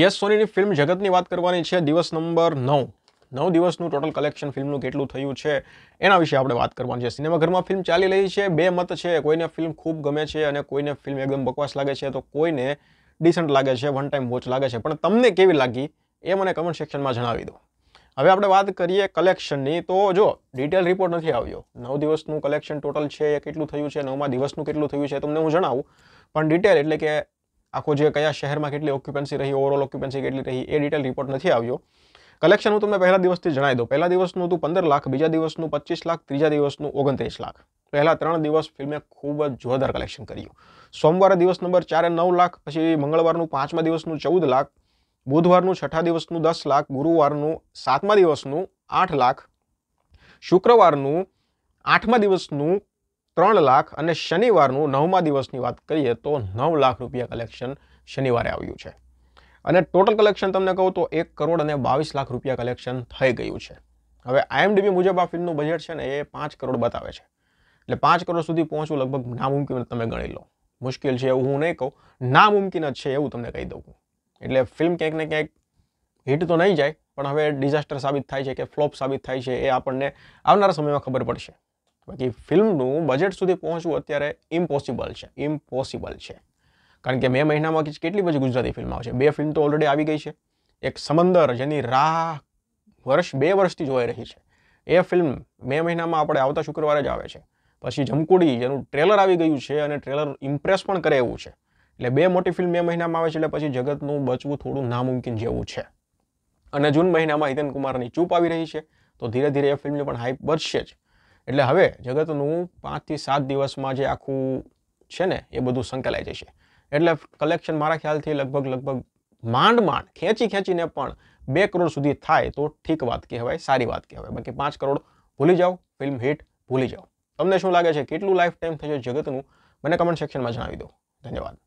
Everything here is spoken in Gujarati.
યસ સોનીની ફિલ્મ જગતની વાત કરવાની છે દિવસ નંબર નવ નવ દિવસનું ટોટલ કલેક્શન ફિલ્મનું કેટલું થયું છે એના વિશે આપણે વાત કરવાની છે સિનેમાઘરમાં ફિલ્મ ચાલી રહી છે બે મત છે કોઈને ફિલ્મ ખૂબ ગમે છે અને કોઈને ફિલ્મ એકદમ બકવાસ લાગે છે તો કોઈને ડિસન્ટ લાગે છે વન ટાઈમ વોચ લાગે છે પણ તમને કેવી લાગી એ મને કમેન્ટ સેક્શનમાં જણાવી દો હવે આપણે વાત કરીએ કલેક્શનની તો જો ડિટેલ રિપોર્ટ નથી આવ્યો નવ દિવસનું કલેક્શન ટોટલ છે એ કેટલું થયું છે નવમાં દિવસનું કેટલું થયું છે તમને હું જણાવું પણ ડિટેલ એટલે કે આખો જે કયા શહેરમાં કેટલી ઓક્યુપન્સી રહી ઓવરઓલ ઓક્યુપન્સી કેટલી રહી એ ડિટેલ રિપોર્ટ નથી આવ્યો કલેક્શન હું તમને પહેલા દિવસથી જણાવી દઉં પહેલા દિવસનું હતું પંદર લાખ બીજા દિવસનું પચીસ લાખ ત્રીજા દિવસનું ઓગણત્રીસ લાખ પહેલા ત્રણ દિવસ ફિલ્મે ખૂબ જ જોરદાર કલેક્શન કર્યું સોમવારે દિવસ નંબર ચારે નવ લાખ પછી મંગળવારનું પાંચમા દિવસનું ચૌદ લાખ બુધવારનું છઠ્ઠા દિવસનું દસ લાખ ગુરુવારનું સાતમા દિવસનું આઠ લાખ શુક્રવારનું આઠમા દિવસનું ત્રણ લાખ અને શનિવારનું નવમા દિવસની વાત કરીએ તો નવ લાખ રૂપિયા કલેક્શન શનિવારે આવ્યું છે અને ટોટલ કલેક્શન તમને કહું તો એક કરોડ અને બાવીસ લાખ રૂપિયા કલેક્શન થઈ ગયું છે હવે આઈએમડીબી મુજબ આ ફિલ્મનું બજેટ છે ને એ પાંચ કરોડ બતાવે છે એટલે પાંચ કરોડ સુધી પહોંચવું લગભગ નામુમકિન તમે ગણી લો મુશ્કેલ છે એવું હું નહીં કહું નામુમકિન જ છે એવું તમને કહી દઉં એટલે ફિલ્મ ક્યાંક ને ક્યાંક હિટ તો નહીં જાય પણ હવે ડિઝાસ્ટર સાબિત થાય છે કે ફ્લોપ સાબિત થાય છે એ આપણને આવનારા સમયમાં ખબર પડશે બાકી ફિલ્મનું બજેટ સુધી પહોંચવું અત્યારે ઇમ્પોસિબલ છે ઇમ્પોસિબલ છે કારણ કે મે મહિનામાં કેટલી બધી ગુજરાતી ફિલ્મ આવશે બે ફિલ્મ તો ઓલરેડી આવી ગઈ છે એક સમંદર જેની રાહ વર્ષ બે વર્ષથી જોઈ રહી છે એ ફિલ્મ મે મહિનામાં આપણે આવતા શુક્રવારે જ આવે છે પછી જમકુડી જેનું ટ્રેલર આવી ગયું છે અને ટ્રેલર ઇમ્પ્રેસ પણ કરે એવું છે એટલે બે મોટી ફિલ્મ મે મહિનામાં આવે છે એટલે પછી જગતનું બચવું થોડું નામુમકિન જેવું છે અને જૂન મહિનામાં હિતન કુમારની ચૂપ આવી રહી છે તો ધીરે ધીરે એ ફિલ્મની પણ હાઈપ વધશે જ એટલે હવે જગતનું પાંચથી સાત દિવસમાં જે આખું છે ને એ બધું સંકલાઈ જશે એટલે કલેક્શન મારા ખ્યાલથી લગભગ લગભગ માંડ માંડ ખેંચી ખેંચીને પણ બે કરોડ સુધી થાય તો ઠીક વાત કહેવાય સારી વાત કહેવાય બાકી પાંચ કરોડ ભૂલી જાઓ ફિલ્મ હિટ ભૂલી જાઓ તમને શું લાગે છે કેટલું લાઈફ ટાઈમ થશે જગતનું મને કમેન્ટ સેક્શનમાં જણાવી દો ધન્યવાદ